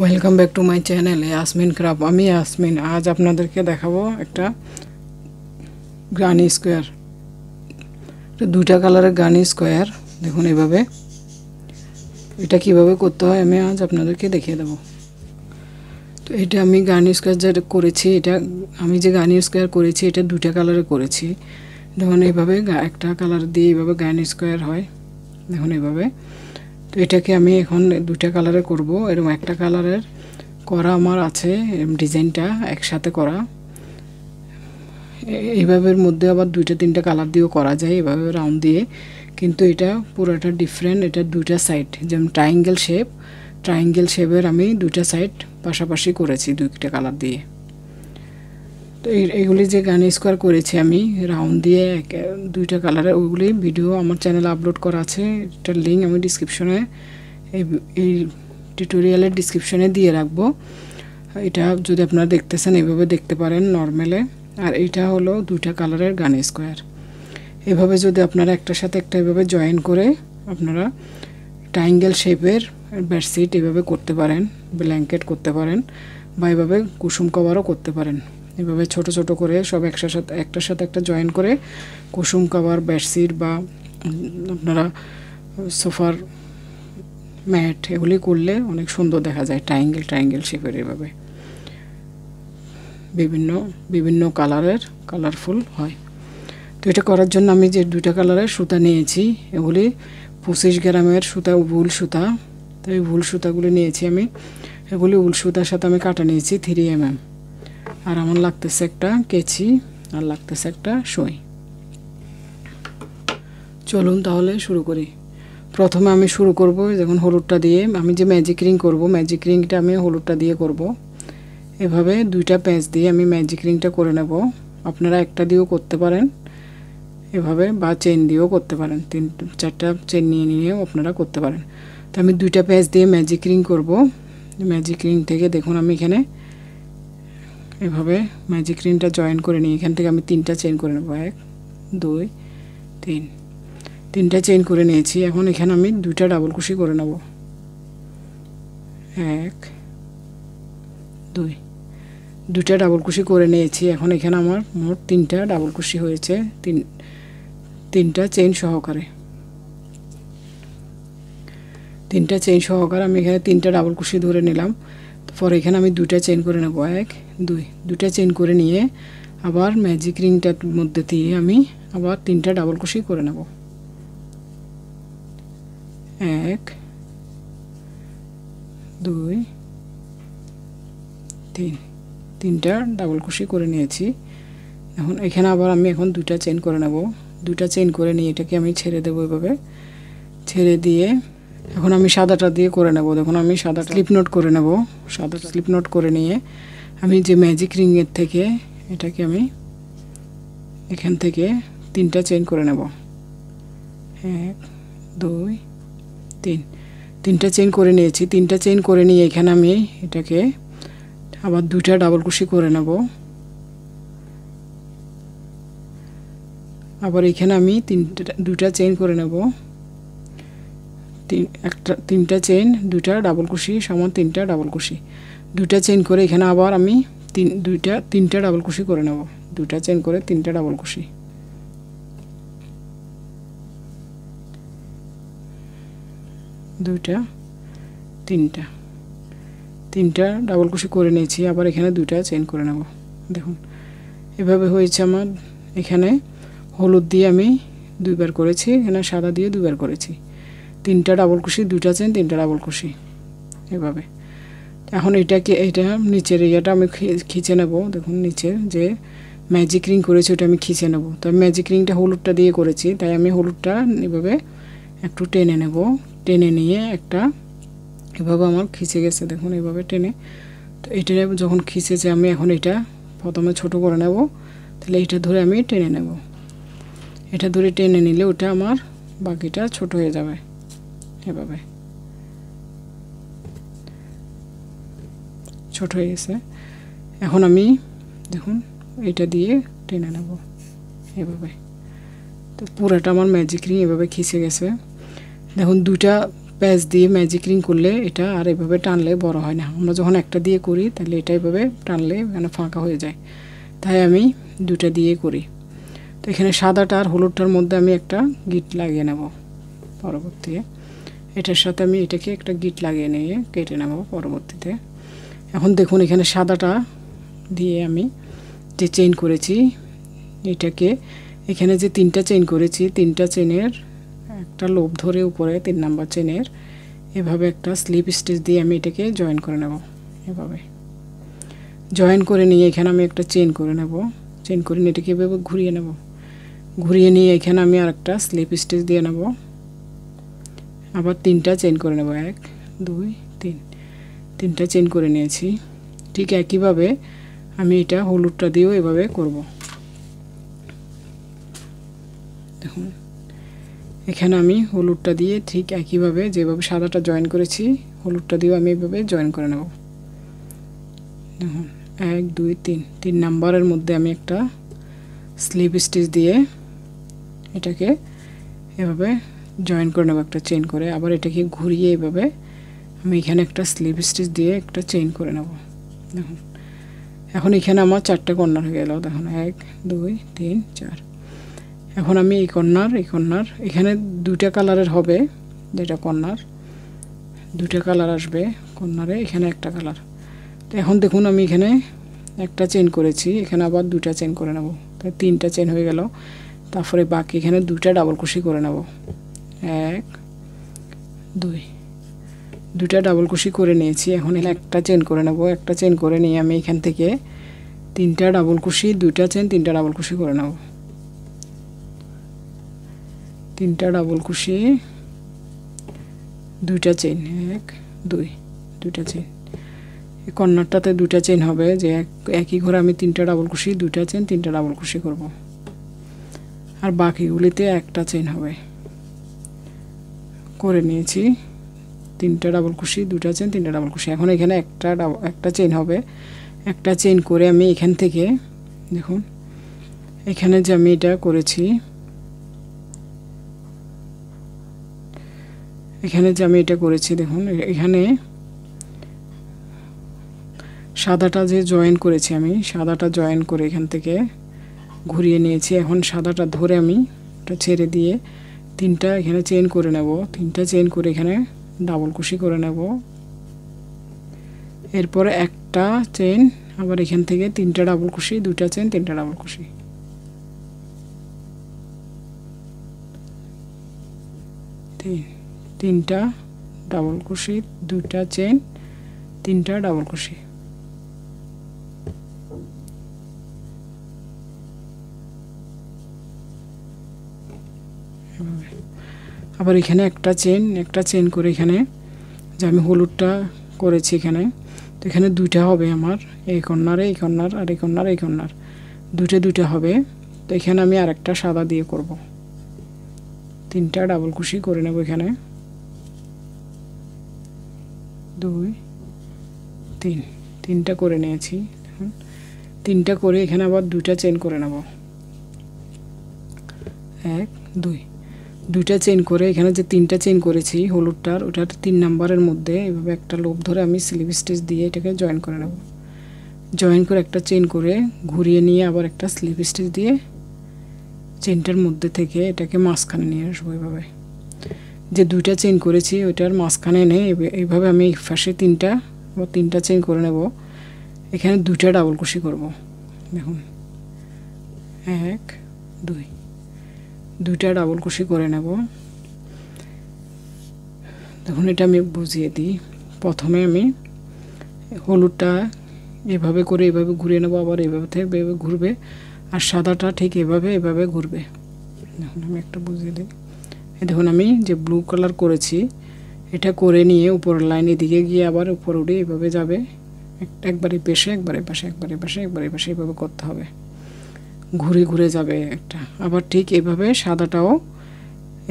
Welcome back to my channel Asmin craft আমি আসমিন আজ আপনাদেরকে দেখাবো একটা গ্রানি স্কোয়ার এটা দুইটা কালারের গ্রানি স্কোয়ার দেখুন এভাবে এটা কিভাবে করতে হয় আমি আজ আপনাদেরকে দেখিয়ে দেবো তো এটা আমি গার্নি স্কোয়ার যেটা করেছি এটা আমি যে গার্নি স্কোয়ার করেছি এটা দুইটা কালারে করেছি দেখুন এইভাবে একটা কালার দিয়ে এইভাবে গার্নি স্কোয়ার হয় দেখুন এভাবে তো এটাকে আমি এখন দুইটা কালারে করব এরকম একটা কালারের করা আমার আছে ডিজাইনটা একসাথে করা এইভাবের মধ্যে আবার দুইটা তিনটা কালার দিয়েও করা যায় এভাবে রাউন্ড দিয়ে কিন্তু এটা পুরোটা ডিফারেন্ট এটা দুইটা সাইড যেমন ট্রায়াঙ্গেল শেপ ট্রায়াঙ্গেল শেপের আমি দুইটা সাইড পাশাপাশি করেছি দুইটা কালার দিয়ে তো এগুলি যে গান স্কোয়ার করেছি আমি রাউন্ড দিয়ে দুইটা কালারে ওগুলি ভিডিও আমার চ্যানেলে আপলোড করা আছে এটার লিঙ্ক আমি ডিসক্রিপশনে এই এই টিউটোরিয়ালের ডিসক্রিপশনে দিয়ে রাখবো এটা যদি আপনারা দেখতেছেন এভাবে দেখতে পারেন নর্মালে আর এটা হলো দুইটা কালারের গান স্কোয়ার এভাবে যদি আপনারা একটার সাথে একটা এভাবে জয়েন করে আপনারা ট্রাইঙ্গেল শেপের বেডশিট এভাবে করতে পারেন ব্ল্যাঙ্কেট করতে পারেন বা এভাবে কুসুম কভারও করতে পারেন এভাবে ছোট ছোট করে সব একসার সাথে একটার সাথে একটা জয়েন করে কুসুম কাবার বেডশিট বা আপনারা সোফার ম্যাট এগুলি করলে অনেক সুন্দর দেখা যায় ট্রাইঙ্গেল ট্রাইঙ্গেল শেপের এভাবে বিভিন্ন বিভিন্ন কালারের কালারফুল হয় তো এটা করার জন্য আমি যে দুইটা কালারের সুতা নিয়েছি এগুলি পঁচিশ গ্রামের সুতা উল সুতা তো এই উল সুতাগুলো নিয়েছি আমি এগুলি উল সুতার সাথে আমি কাটা নিয়েছি থ্রি এম এম আর আমার লাগতেছে একটা কেচি আর লাগতেছে একটা সই চলুন তাহলে শুরু করি প্রথমে আমি শুরু করব যখন হলুদটা দিয়ে আমি যে ম্যাজিক রিং করব ম্যাজিক রিংটা আমি হলুদটা দিয়ে করব এভাবে দুইটা প্যাঁচ দিয়ে আমি ম্যাজিক রিংটা করে নেব আপনারা একটা দিয়েও করতে পারেন এভাবে বা চেন দিয়েও করতে পারেন তিন চারটা চেন নিয়ে নিয়েও আপনারা করতে পারেন তো আমি দুইটা প্যাঁচ দিয়ে ম্যাজিক রিং করব ম্যাজিক রিং থেকে দেখুন আমি এখানে এভাবে ম্যাজিক রিনটা জয়েন করে নিই এখান থেকে আমি তিনটা চেন করে নেবো এক দুই তিন তিনটা চেন করে নিয়েছি এখন এখানে আমি দুইটা ডাবল কুশি করে নেব এক দুই দুইটা ডাবল কুশি করে নিয়েছি এখন এখানে আমার মোট তিনটা ডাবল কুশি হয়েছে তিন তিনটা চেন সহকারে তিনটা চেন সহকারে আমি এখানে তিনটা ডাবল কুশি ধরে নিলাম তারপর এখানে আমি দুটা চেন করে নেবো এক দুই দুটা চেন করে নিয়ে আবার ম্যাজিক রিংটার মধ্যে দিয়ে আমি আবার তিনটা ডাবল ক্রোশি করে নেব এক দুই তিন তিনটা ডাবল ক্রোশি করে নিয়েছি এখন এখানে আবার আমি এখন দুটা চেন করে নেব দুটা চেন করে নিয়ে এটাকে আমি ছেড়ে দেবো এভাবে ছেড়ে দিয়ে এখন আমি সাদাটা দিয়ে করে নেব দেখুন আমি সাদা স্লিপ নোট করে নেব সাদা স্লিপ নোট করে নিয়ে আমি যে ম্যাজিক রিংয়ের থেকে এটাকে আমি এখান থেকে তিনটা চেন করে নেব এক দুই তিন তিনটা চেন করে নিয়েছি তিনটা চেন করে নিয়ে এখানে আমি এটাকে আবার দুইটা ডাবল কুশি করে নেব আবার এখানে আমি তিনটা দুটা চেন করে নেব তিন একটা তিনটা চেন দুটা ডাবল কুশি সমান তিনটা ডাবল কুশি দুটা চেন করে এখানে আবার আমি তিন দুইটা তিনটা ডাবল কুশি করে নেব দুটা চেন করে তিনটা ডাবল কুশি দুইটা তিনটা তিনটা ডাবল কুশি করে নিয়েছি আবার এখানে দুটা চেন করে নেব দেখুন এভাবে হয়েছে আমার এখানে হলুদ দিয়ে আমি দুইবার করেছি এখানে সাদা দিয়ে দুবার করেছি তিনটা ডাবল কুশি দুইটা চেন তিনটা ডাবল কুশি এভাবে এখন এটাকে এটা নিচের ইয়েটা আমি খিচে নেব দেখুন নিচের যে ম্যাজিক রিং করেছি ওটা আমি খিচে নেব তো আমি ম্যাজিক রিংটা হলুদটা দিয়ে করেছি তাই আমি হলুদটা এভাবে একটু টেনে নেব টেনে নিয়ে একটা এভাবে আমার খিচে গেছে দেখুন এভাবে টেনে তো এটা যখন খিচেছে আমি এখন এটা প্রথমে ছোট করে নেব তাহলে এটা ধরে আমি টেনে নেব এটা ধরে টেনে নিলে ওটা আমার বাকিটা ছোট হয়ে যাবে এভাবে ছোট হয়ে গেছে এখন আমি দেখুন এটা দিয়ে টেনে নেব এভাবে তো পুরাটা আমার ম্যাজিক রিং এভাবে খিসে গেছে দেখুন দুটা প্যাচ দিয়ে ম্যাজিক রিং করলে এটা আর এভাবে টানলে বড় হয় না আমরা যখন একটা দিয়ে করি তাহলে এটা এভাবে টানলে মানে ফাঁকা হয়ে যায় তাই আমি দুটা দিয়ে করি তো এখানে সাদাটা আর হলুদটার মধ্যে আমি একটা গিট লাগিয়ে নেব পরবর্তীতে এটার সাথে আমি এটাকে একটা গিট লাগিয়ে নিয়ে কেটে নেব পরবর্তীতে এখন দেখুন এখানে সাদাটা দিয়ে আমি যে চেইন করেছি এটাকে এখানে যে তিনটা চেইন করেছি তিনটা চেনের একটা লোভ ধরে উপরে তিন নাম্বার চেনের এভাবে একটা স্লিপ স্টিচ দিয়ে আমি এটাকে জয়েন করে নেব এভাবে জয়েন করে নিয়ে এখানে আমি একটা চেন করে নেব চেন করে নিয়ে এটাকে এভাবে ঘুরিয়ে নেব ঘুরিয়ে নিয়ে এখানে আমি আর একটা স্লিপ স্টিচ দিয়ে নেবো আবার তিনটা চেন করে নেব এক দুই তিন তিনটা চেন করে নিয়েছি ঠিক একইভাবে আমি এটা হলুদটা দিয়েও এভাবে করব দেখুন এখানে আমি হলুদটা দিয়ে ঠিক একইভাবে যেভাবে সাদাটা জয়েন করেছি হলুদটা দিয়েও আমি এভাবে জয়েন করে নেব দেখুন এক দুই তিন তিন নাম্বারের মধ্যে আমি একটা স্লিপ স্টিচ দিয়ে এটাকে এভাবে জয়েন করে নেবো একটা চেন করে আবার এটাকে ঘুরিয়ে এভাবে আমি এখানে একটা স্লিপ স্টিচ দিয়ে একটা চেন করে নেব দেখুন এখন এখানে আমার চারটে কর্নার হয়ে গেল দেখুন এক দুই তিন চার এখন আমি এই কর্নার এই কর্নার এখানে দুটা কালারের হবে যেটা কর্নার দুটা কালার আসবে কর্নারে এখানে একটা কালার তো এখন দেখুন আমি এখানে একটা চেন করেছি এখানে আবার দুটা চেন করে নেব তাই তিনটা চেন হয়ে গেল তারপরে বাকি এখানে দুটা ডাবল কুশি করে নেব এক দুই দুটা ডাবল কুশি করে নিয়েছি এখন একটা চেন করে নেব একটা চেন করে নিয়ে আমি এখান থেকে তিনটা ডাবল কুশি দুইটা চেন তিনটা ডাবল কুশি করে নেব তিনটা ডাবল কুশি দুইটা চেন এক দুই দুইটা চেন কর্নারটাতে দুইটা চেন হবে যে একই ঘরে আমি তিনটা ডাবল কুশি দুইটা চেন তিনটা ডাবল কুশি করব আর বাকিগুলিতে একটা চেন হবে করে নিয়েছি তিনটা ডাবল কুশি দুটা চেন তিনটা ডাবল কুশি এখন এখানে একটা একটা চেন হবে একটা চেন করে আমি এখান থেকে দেখুন এখানে যে আমি এটা করেছি এখানে যে আমি এটা করেছি দেখুন এখানে সাদাটা যে জয়েন করেছি আমি সাদাটা জয়েন করে এখান থেকে ঘুরিয়ে নিয়েছি এখন সাদাটা ধরে আমি ছেড়ে দিয়ে তিনটা এখানে চেন করে নেব তিনটা চেন করে এখানে ডাবল কুশি করে নেব এরপরে একটা চেন আবার এখান থেকে তিনটা ডাবল কুশি দুটা চেন তিনটা ডাবল কুশি তিনটা ডাবল কুশি দুটা চেন তিনটা ডাবল কুশি আবার এখানে একটা চেন একটা চেন করে এখানে যে আমি হলুদটা করেছি এখানে তো এখানে দুইটা হবে আমার এই কর্নার এই কর্নার আর এই কর্নার এই কর্নার দুইটা দুইটা হবে তো এখানে আমি আরেকটা সাদা দিয়ে করব তিনটা ডাবল কুশি করে নেব এখানে দুই তিন তিনটা করে নিয়েছি তিনটা করে এখানে আবার দুইটা চেন করে নেব এক দুই দুইটা চেন করে এখানে যে তিনটা চেন করেছি হলুদটার ওটার তিন নাম্বারের মধ্যে এভাবে একটা লোভ ধরে আমি স্লিপ স্টিচ দিয়ে এটাকে জয়েন করে নেব জয়েন করে একটা চেন করে ঘুরিয়ে নিয়ে আবার একটা স্লিপ স্টিচ দিয়ে চেনটার মধ্যে থেকে এটাকে মাঝখানে নিয়ে আসবো এভাবে যে দুইটা চেন করেছি ওইটার মাঝখানে এনে এইভাবে আমি ফাঁসে তিনটা বা তিনটা চেন করে নেব এখানে দুইটা ডাবল কুশি করব দেখুন এক দুই দুইটা ডাবল কুশি করে নেব তখন এটা আমি বুঝিয়ে দিই প্রথমে আমি হলুদটা এভাবে করে এভাবে ঘুরিয়ে নেবো আবার এভাবে থেকে এভাবে ঘুরবে আর সাদাটা ঠিক এভাবে এভাবে ঘুরবে দেখুন আমি একটা বুঝিয়ে দিই দেখুন আমি যে ব্লু কালার করেছি এটা করে নিয়ে উপরের লাইনে দিকে গিয়ে আবার উপর উঠে এভাবে যাবে একবারে পেশে একবারে পাশে একবারে পাশে একবারে পাশে এভাবে করতে হবে ঘুরে ঘুরে যাবে একটা আবার ঠিক এভাবে সাদাটাও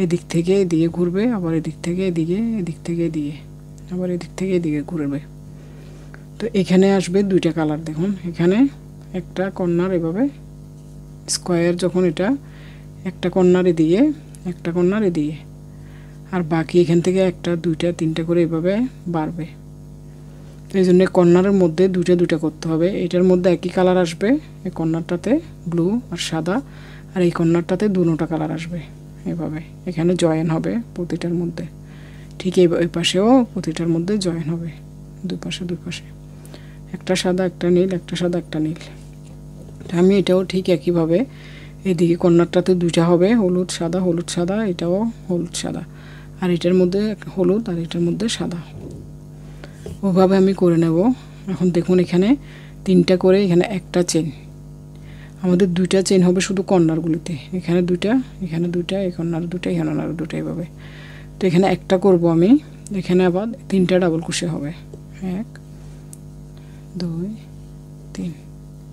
এদিক থেকে এদিকে ঘুরবে আবার এদিক থেকে এদিকে এদিক থেকে এদিকে আবার এদিক থেকে এদিকে ঘুরবে তো এখানে আসবে দুইটা কালার দেখুন এখানে একটা কর্নার এভাবে স্কোয়ার যখন এটা একটা কর্নার দিয়ে একটা কর্নার দিয়ে আর বাকি এখান থেকে একটা দুইটা তিনটা করে এভাবে বাড়বে তো এই জন্য কর্নারের মধ্যে দুটা দুটা করতে হবে এটার মধ্যে একই কালার আসবে এই কর্নারটাতে ব্লু আর সাদা আর এই কর্নারটাতে দুটা কালার আসবে এভাবে এখানে জয়েন হবে প্রতিটার মধ্যে ঠিক এই ওই পাশেও প্রতিটার মধ্যে জয়েন হবে দুই পাশে দুই পাশে একটা সাদা একটা নীল একটা সাদা একটা নীল আমি এটাও ঠিক একইভাবে এদিকে কর্নারটাতে দুইটা হবে হলুদ সাদা হলুদ সাদা এটাও হলুদ সাদা আর এটার মধ্যে হলুদ আর এটার মধ্যে সাদা ওভাবে আমি করে নেব এখন দেখুন এখানে তিনটা করে এখানে একটা চেন আমাদের দুইটা চেন হবে শুধু কর্নারগুলিতে এখানে দুইটা এখানে দুইটা এই কর্নার দুটা এখানে আর দুটা এভাবে তো এখানে একটা করব আমি এখানে আবার তিনটা ডাবল কুশে হবে এক দুই তিন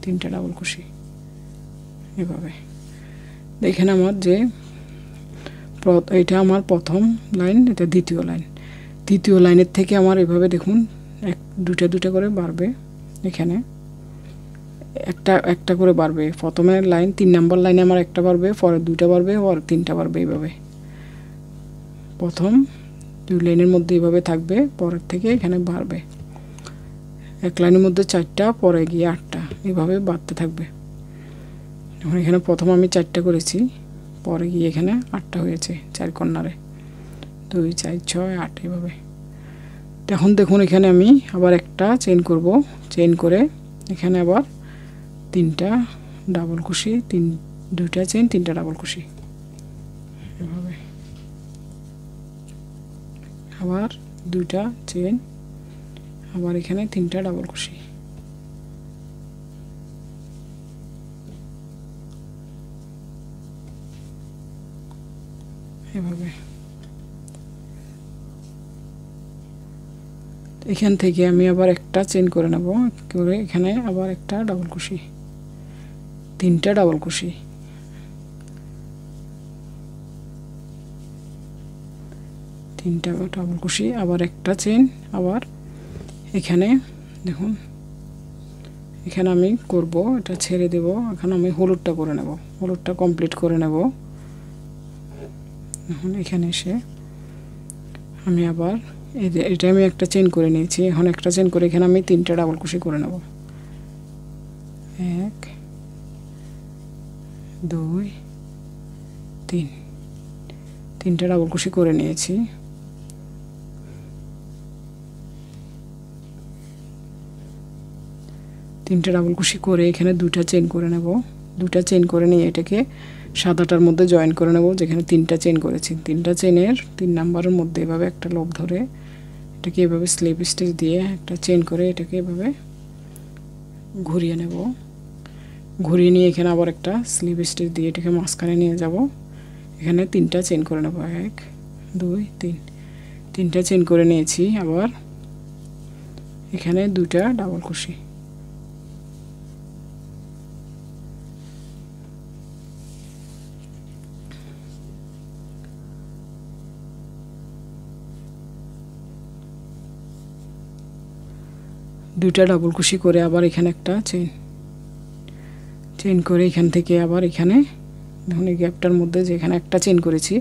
তিনটা ডাবল কুশি এভাবে এখানে আমার যে এটা আমার প্রথম লাইন এটা দ্বিতীয় লাইন তৃতীয় লাইনের থেকে আমার এভাবে দেখুন এক দুটা দুটা করে বাড়বে এখানে একটা একটা করে বাড়বে প্রথমে লাইন তিন নম্বর লাইনে আমার একটা বাড়বে পরে দুটা বাড়বে আর তিনটা বাড়বে এইভাবে প্রথম দুই লাইনের মধ্যে এইভাবে থাকবে পরের থেকে এখানে বাড়বে এক লাইনের মধ্যে চারটা পরে গিয়ে আটটা এভাবে বাড়তে থাকবে এখন এখানে প্রথম আমি চারটা করেছি পরে গিয়ে এখানে আটটা হয়েছে চার কর্নারে দুই চার ছয় আট এভাবে এখন দেখুন এখানে আমি আবার একটা চেন করব চেন করে এখানে আবার তিনটা ডাবল কুশি তিন দুইটা চেন তিনটা ডাবল কুশি এভাবে আবার দুইটা চেন আবার এখানে তিনটা ডাবল কুশি এভাবে এখান থেকে আমি আবার একটা চেন করে নেব করে এখানে আবার একটা ডাবল কুশি তিনটা ডাবল কুশি তিনটা ডাবল কুশি আবার একটা চেন আবার এখানে দেখুন এখানে আমি করব এটা ছেড়ে দেব এখানে আমি হলুদটা করে নেব হলুদটা কমপ্লিট করে নেব এখন এখানে এসে আমি আবার এই যে এটা আমি একটা চেন করে নিয়েছি এখন একটা চেন করে এখানে আমি তিনটা ডাবল কুশি করে নেব এক দুই তিন তিনটা ডাবল কুশি করে নিয়েছি তিনটা ডাবল কুশি করে এখানে দুটা চেন করে নেব দুটা চেন করে নিয়ে এটাকে সাত আটার মধ্যে জয়েন করে নেব যেখানে তিনটা চেন করেছি তিনটা চেনের তিন নাম্বারের মধ্যে এভাবে একটা লোভ ধরে এটাকে এভাবে স্লিপ স্টিচ দিয়ে একটা চেন করে এটাকে এভাবে ঘুরিয়ে নেব ঘুরিয়ে নিয়ে এখানে আবার একটা স্লিপ স্টিচ দিয়ে এটাকে মাঝখানে নিয়ে যাব এখানে তিনটা চেন করে নেব এক দুই তিন তিনটা চেন করে নিয়েছি আবার এখানে দুটা ডাবল কুশি দুইটা ডাবল কুশি করে আবার এখানে একটা চেন চেন করে এখান থেকে আবার এখানে ধরুন গ্যাপটার মধ্যে যেখানে একটা চেন করেছি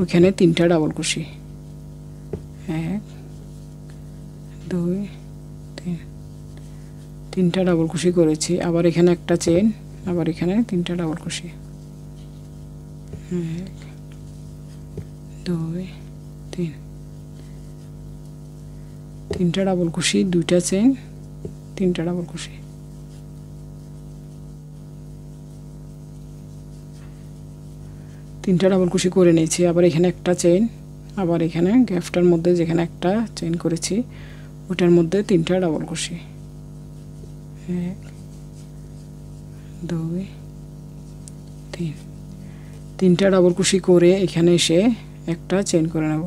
ওইখানে তিনটা ডাবল কুশি এক দুই তিন তিনটা ডাবল কুশি করেছি আবার এখানে একটা চেন আবার এখানে তিনটা ডাবল কুশি এক দুই তিন তিনটা ডাবল কুশি দুইটা চেন তিনটা ডাবল কুশি তিনটা ডাবল কুশি করে নিয়েছি আবার এখানে একটা চেন আবার এখানে গ্যাফটার মধ্যে যেখানে একটা চেন করেছি ওটার মধ্যে তিনটা ডাবল কুশি এক দুই তিন তিনটা ডাবল কুশি করে এখানে এসে একটা চেন করে নেব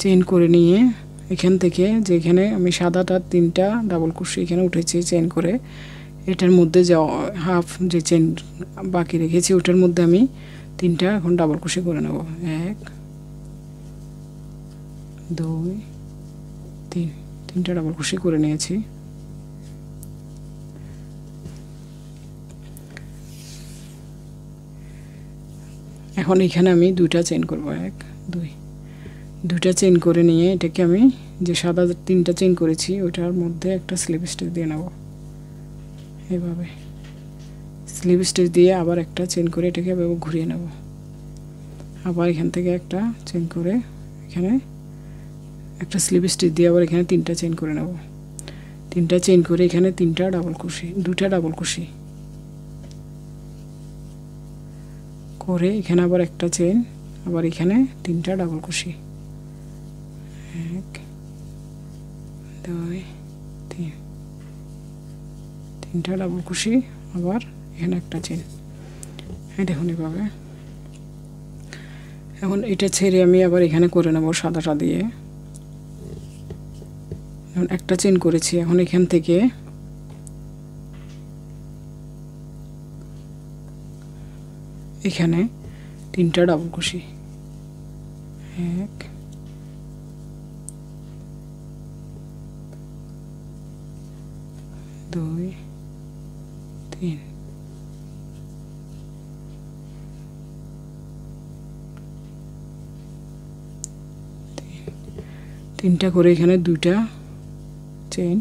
চেন করে নিয়ে এখান থেকে যেখানে আমি সাদাটা তিনটা ডাবল কুশি এখানে উঠেছি চেন করে এটার মধ্যে যে হাফ যে চেন বাকি রেখেছি ওটার মধ্যে আমি তিনটা এখন ডাবল কুশি করে নেব এক দুই তিন তিনটা ডাবল কুশি করে নিয়েছি এখন এখানে আমি দুইটা চেন করব এক দুই দুটা চেন করে নিয়ে এটাকে আমি যে সাদা তিনটা চেন করেছি ওটার মধ্যে একটা স্লিপ স্টিচ দিয়ে নেব এভাবে স্লিপ স্টিচ দিয়ে আবার একটা চেন করে এটাকে এভাবে ঘুরিয়ে নেব আবার এখান থেকে একটা চেন করে এখানে একটা স্লিপ স্টিচ দিয়ে আবার এখানে তিনটা চেন করে নেব তিনটা চেন করে এখানে তিনটা ডাবল কুশি দুটা ডাবল কুশি করে এখানে আবার একটা চেন আবার এখানে তিনটা ডাবল কুশি এক দুই তিন তিনটা ডাবল খুশি আবার এখানে একটা চেন হ্যাঁ দেখুন এভাবে এখন এটা ছেড়ে আমি আবার এখানে করে নেব সাদাটা দিয়ে এখন একটা চেন করেছি এখন এখান থেকে এখানে তিনটা ডাবল খুশি এক in. তিনটা করে এখানে দুইটা চেন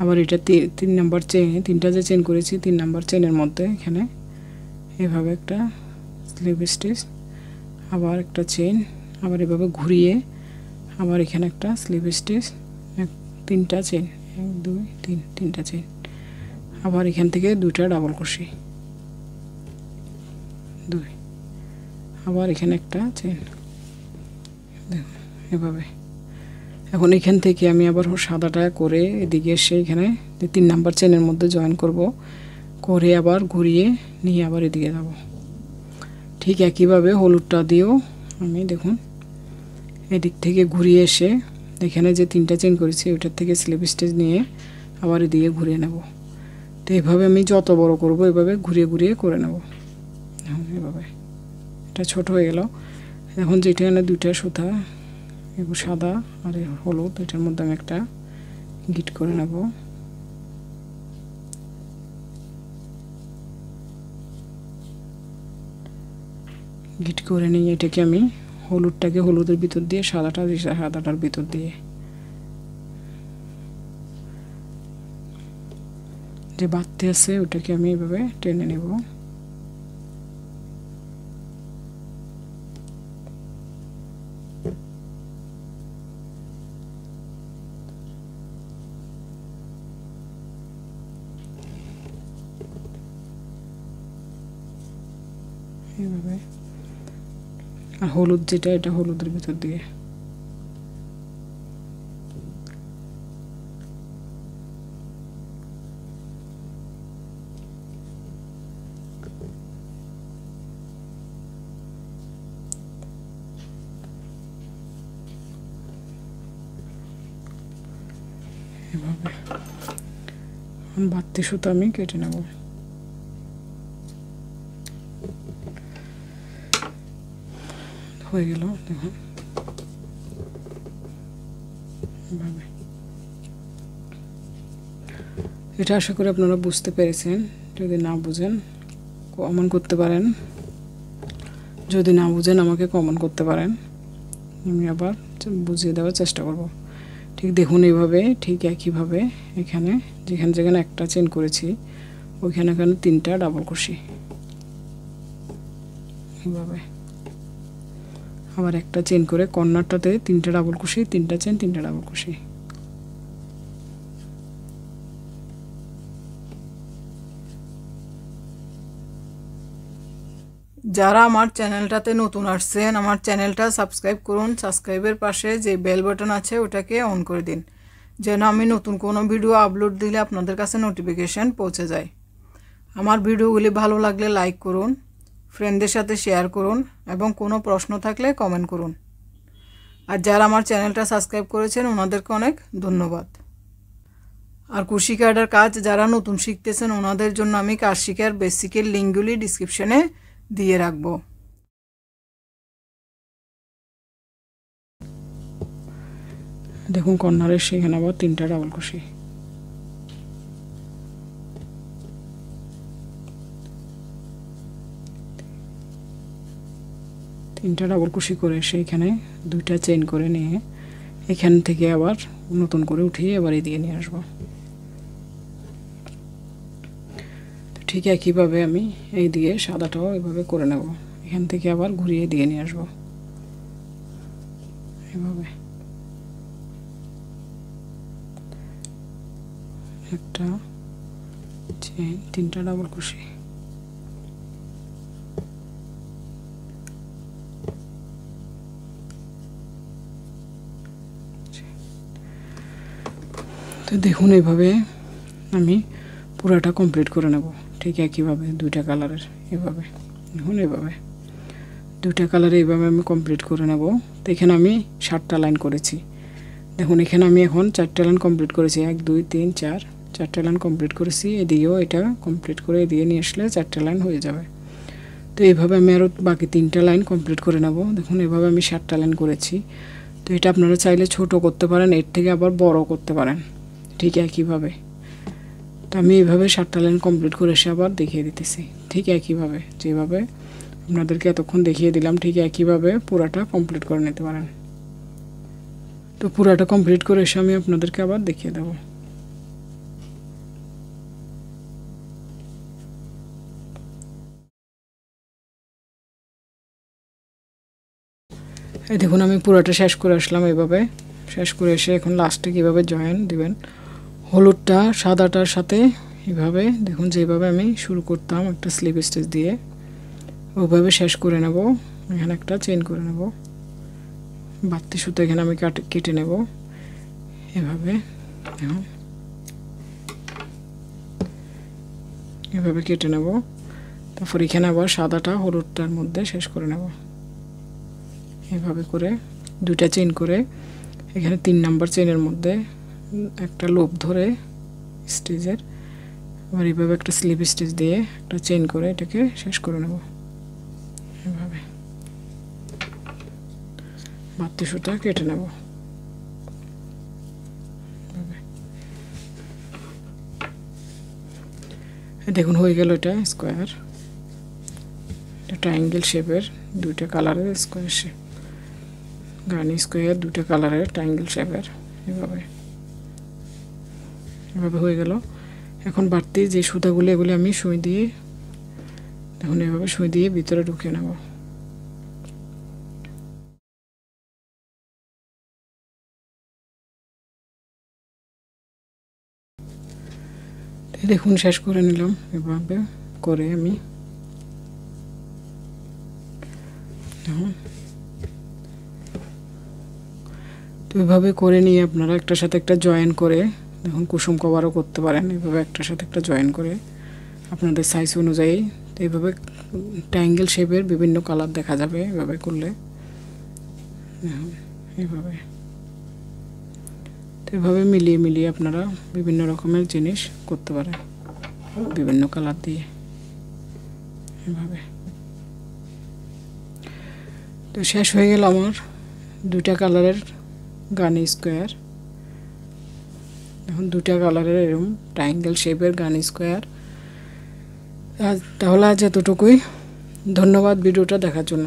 আবার এটা তিন নাম্বার চেন তিনটা যে চেন করেছি তিন নাম্বার চেনের মধ্যে এখানে এভাবে একটা স্লিপ স্টিচ আবার একটা চেন আবার এভাবে ঘুরিয়ে আবার এখানে একটা স্লিপ স্টিচ তিনটা চেন এক দুই তিন তিনটা চেন আবার এখান থেকে দুইটা ডাবল কষি দুই আবার এখানে একটা চেন দেখুন এভাবে এখন এখান থেকে আমি আবার সাদাটা করে এদিকে এসে এখানে তিন নাম্বার চেনের মধ্যে জয়েন করব করে আবার ঘুরিয়ে নিয়ে আবার এদিকে যাব ঠিক একইভাবে হলুদটা দিয়েও আমি দেখুন এদিক থেকে ঘুরিয়ে এসে এখানে যে তিনটা চেন করেছি ওইটার থেকে স্লিপ স্টেজ নিয়ে আবার এদিকে ঘুরিয়ে নেবো তো এইভাবে আমি যত বড় করব এভাবে ঘুরিয়ে ঘুরিয়ে করে নেব এখন এভাবে এটা ছোট হয়ে গেল এখন যেটা এনে দুইটা সুতা এগুলো সাদা আর হলুদ এটার মধ্যে আমি একটা গিট করে নেব গিট করে নিয়ে এটাকে আমি হলুদটাকে হলুদের ভিতর দিয়ে সাদাটা সাদাটার ভিতর দিয়ে যে বাড়তে আছে ওটাকে আমি এভাবে টেনে নেব হলুদ যেটা এটা হলুদের ভিতর দিয়ে বাড়তি সুতো আমি কেটে নেব হয়ে গেল দেখুন এটা আশা করি আপনারা বুঝতে পেরেছেন যদি না বুঝেন কমন করতে পারেন যদি না বুঝেন আমাকে কমন করতে পারেন আমি আবার বুঝিয়ে দেওয়ার চেষ্টা করব ঠিক দেখুন এইভাবে ঠিক একইভাবে এখানে যেখানে যেখানে একটা চেন করেছি ওইখানে ওখানে তিনটা ডাবল কুশি এইভাবে আবার একটা চেন করে কর্নারটাতে তিনটা ডাবল কুশি তিনটা চেন তিনটা ডাবল কুশি যারা আমার চ্যানেলটাতে নতুন আসছেন আমার চ্যানেলটা সাবস্ক্রাইব করুন সাবস্ক্রাইবের পাশে যে বেল বাটন আছে ওটাকে অন করে দিন যেন আমি নতুন কোনো ভিডিও আপলোড দিলে আপনাদের কাছে নোটিফিকেশান পৌঁছে যায় আমার ভিডিওগুলি ভালো লাগলে লাইক করুন ফ্রেন্ডদের সাথে শেয়ার করুন এবং কোনো প্রশ্ন থাকলে কমেন্ট করুন আর যারা আমার চ্যানেলটা সাবস্ক্রাইব করেছেন ওনাদেরকে অনেক ধন্যবাদ আর কুশি কার্ডের কাজ যারা নতুন শিখতেছেন ওনাদের জন্য আমি কাজ শিকার বেসিকের লিঙ্কগুলি ডিসক্রিপশানে দিয়ে রাখবো দেখুন কর্নারের সেখানে আবার তিনটা ডাবল কুশি তিনটা ডাবল কুশি করে সেইখানে দুইটা চেন করে নিয়ে এখান থেকে আবার নতুন করে উঠিয়ে আবার এদিকে নিয়ে আসবো ঠিক একইভাবে আমি এই দিয়ে সাদাটাও এভাবে করে নেব এখান থেকে আবার ঘুরিয়ে দিয়ে নিয়ে আসবো এভাবে একটা চেন তিনটা ডাবল কুশি তো দেখুন এভাবে আমি পুরাটা কমপ্লিট করে নেব ঠিক একইভাবে দুইটা কালারের এভাবে দেখুন এভাবে দুইটা কালারে এভাবে আমি কমপ্লিট করে নেব তো এখানে আমি সাতটা লাইন করেছি দেখুন এখানে আমি এখন চারটা লাইন কমপ্লিট করেছি এক দুই তিন চার চারটে লাইন কমপ্লিট করেছি এদিকেও এটা কমপ্লিট করে এদিকে নিয়ে আসলে চারটে লাইন হয়ে যাবে তো এইভাবে আমি আরও বাকি তিনটা লাইন কমপ্লিট করে নেব দেখুন এভাবে আমি সাতটা লাইন করেছি তো এটা আপনারা চাইলে ছোট করতে পারেন এর থেকে আবার বড় করতে পারেন ঠিক একইভাবে তো আমি এইভাবে সাতটা লাইন কমপ্লিট করে এসে আবার দেখিয়ে দিতেছি ঠিক একইভাবে যেভাবে আপনাদেরকে এতক্ষণ দেখিয়ে দিলাম ঠিক একইভাবে পুরাটা কমপ্লিট করে নিতে পারেন তো পুরাটা কমপ্লিট করে এসে আমি আপনাদেরকে আবার দেখিয়ে দেবো এই দেখুন আমি পুরোটা শেষ করে আসলাম এভাবে শেষ করে এসে এখন লাস্টে কীভাবে জয়েন দিবেন হলুদটা সাদাটার সাথে এভাবে দেখুন যেভাবে আমি শুরু করতাম একটা স্লিপ স্টেজ দিয়ে ওইভাবে শেষ করে নেব এখানে একটা চেন করে নেব বাড়তি সুতো এখানে আমি কাটে কেটে নেব এভাবে দেখুন এভাবে কেটে নেব তারপর এখানে আবার সাদাটা হলুদটার মধ্যে শেষ করে নেব এভাবে করে দুটা চেন করে এখানে তিন নাম্বার চেনের মধ্যে একটা লোভ ধরে স্টেজের আবার এইভাবে একটা স্লিপ স্টেজ দিয়ে একটা চেন করে এটাকে শেষ করে নেব এভাবে বাড়তি সুতা কেটে নেব দেখুন হয়ে গেল এটা স্কোয়ার এটা ট্রায়াঙ্গেল শেপের দুইটা কালারের স্কোয়ার শেপ গান স্কোয়ার দুটো কালারের ট্রাঙ্গেল শেপের এভাবে এভাবে হয়ে গেল এখন বাড়তি যে সুতাগুলো এগুলি আমি সুই দিয়ে এখন এভাবে সুই দিয়ে ভিতরে ঢুকিয়ে নেব দেখুন শেষ করে নিলাম এভাবে করে আমি এখন তো এভাবে করে নিয়ে আপনারা একটার সাথে একটা জয়েন করে দেখুন কুসুম কভারও করতে পারেন এভাবে একটার সাথে একটা জয়েন করে আপনাদের সাইজ অনুযায়ী তো এইভাবে ট্যাঙ্গেল শেপের বিভিন্ন কালার দেখা যাবে এভাবে করলে এভাবে তো এভাবে মিলিয়ে মিলিয়ে আপনারা বিভিন্ন রকমের জিনিস করতে পারেন বিভিন্ন কালার দিয়ে এভাবে তো শেষ হয়ে গেল আমার দুটা কালারের গানি স্কোয়ার এখন দুটা কালারের এরকম ট্রাইঙ্গেল শেপের গানি স্কোয়ার তাহলে আজ এতটুকুই ধন্যবাদ ভিডিওটা দেখার জন্য